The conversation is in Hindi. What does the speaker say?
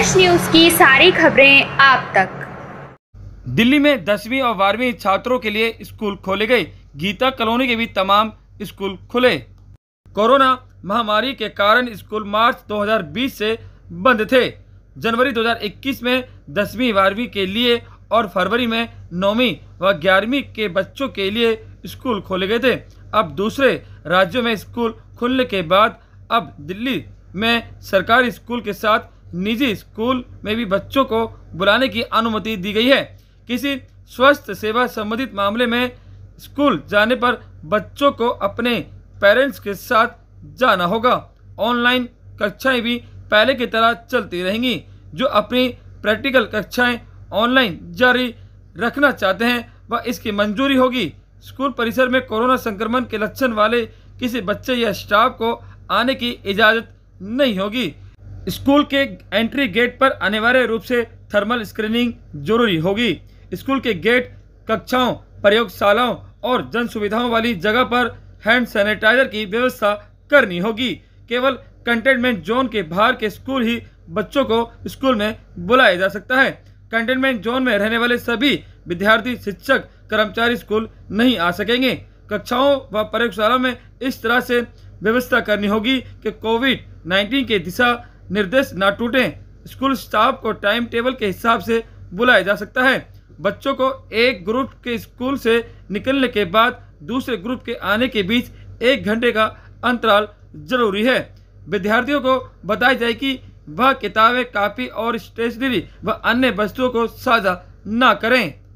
फ्रेश न्यूज की सारी खबरें आप तक दिल्ली में दसवीं और बारहवीं छात्रों के लिए स्कूल खोले गए गीता कॉलोनी के भी तमाम स्कूल खुले कोरोना महामारी के कारण स्कूल मार्च 2020 से बंद थे जनवरी 2021 में दसवीं बारहवीं के लिए और फरवरी में नौवीं व ग्यारहवीं के बच्चों के लिए स्कूल खोले गए थे अब दूसरे राज्यों में स्कूल खुलने के बाद अब दिल्ली में सरकारी स्कूल के साथ निजी स्कूल में भी बच्चों को बुलाने की अनुमति दी गई है किसी स्वस्थ सेवा संबंधित मामले में स्कूल जाने पर बच्चों को अपने पेरेंट्स के साथ जाना होगा ऑनलाइन कक्षाएं भी पहले की तरह चलती रहेंगी जो अपनी प्रैक्टिकल कक्षाएं ऑनलाइन जारी रखना चाहते हैं वह इसकी मंजूरी होगी स्कूल परिसर में कोरोना संक्रमण के लक्षण वाले किसी बच्चे या स्टाफ को आने की इजाज़त नहीं होगी स्कूल के एंट्री गेट पर अनिवार्य रूप से थर्मल स्क्रीनिंग जरूरी होगी स्कूल के गेट कक्षाओं प्रयोगशालाओं और जन सुविधाओं वाली जगह पर हैंड सैनिटाइजर की व्यवस्था करनी होगी केवल कंटेनमेंट जोन के बाहर के स्कूल ही बच्चों को स्कूल में बुलाया जा सकता है कंटेनमेंट जोन में रहने वाले सभी विद्यार्थी शिक्षक कर्मचारी स्कूल नहीं आ सकेंगे कक्षाओं व प्रयोगशालाओं में इस तरह से व्यवस्था करनी होगी कि कोविड 19 के दिशा निर्देश न टूटें स्कूल स्टाफ को टाइम टेबल के हिसाब से बुलाया जा सकता है बच्चों को एक ग्रुप के स्कूल से निकलने के बाद दूसरे ग्रुप के आने के बीच एक घंटे का अंतराल जरूरी है विद्यार्थियों को बताया जाए कि वह किताबें कापी और स्टेशनरी व अन्य वस्तुओं को साझा ना करें